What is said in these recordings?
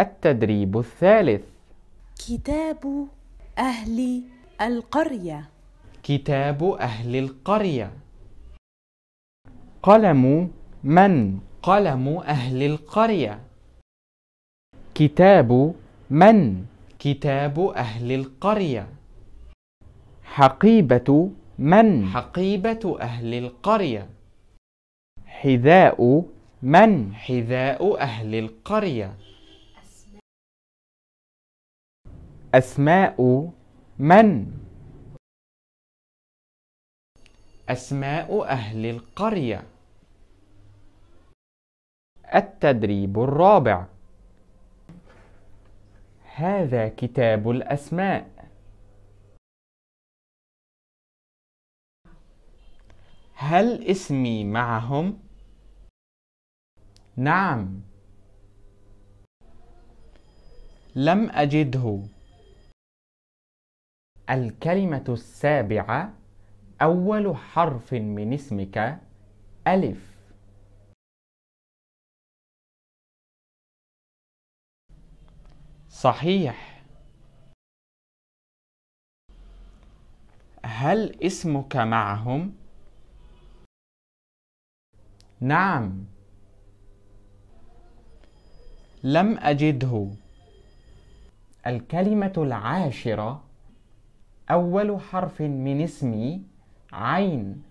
التدريب الثالث كتاب أهل القرية كتاب أهل القرية قلم من قلم أهل القرية كتاب من كتاب أهل القرية حقيبة من حقيبة أهل القرية حذاء من حذاء أهل القرية أسماء من؟ أسماء أهل القرية التدريب الرابع هذا كتاب الأسماء هل اسمي معهم؟ نعم لم أجده الكلمة السابعة أول حرف من اسمك ألف صحيح هل اسمك معهم؟ نعم لم أجده الكلمة العاشرة أول حرف من اسمي عين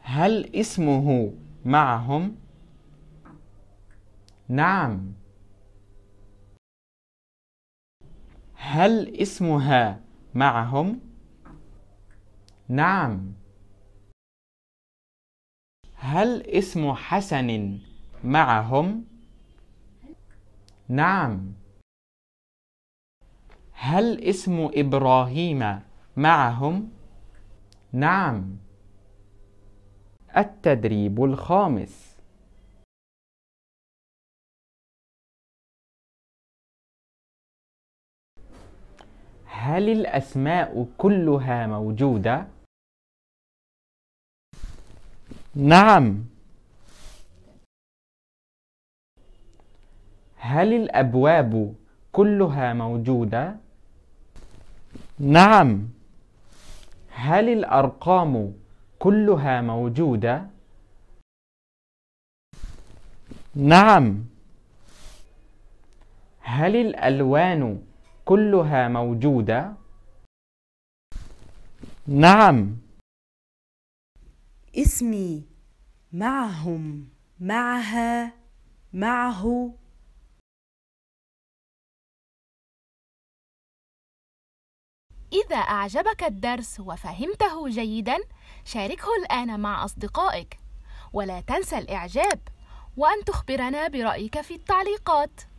هل اسمه معهم؟ نعم هل اسمها معهم؟ نعم هل اسم حسن معهم؟ نعم هل اسم إبراهيم معهم؟ نعم التدريب الخامس هل الأسماء كلها موجودة؟ نعم هل الأبواب كلها موجودة؟ نعم هل الأرقام كلها موجودة؟ نعم هل الألوان كلها موجودة؟ نعم اسمي معهم معها معه إذا أعجبك الدرس وفهمته جيدا شاركه الآن مع أصدقائك ولا تنسى الإعجاب وأن تخبرنا برأيك في التعليقات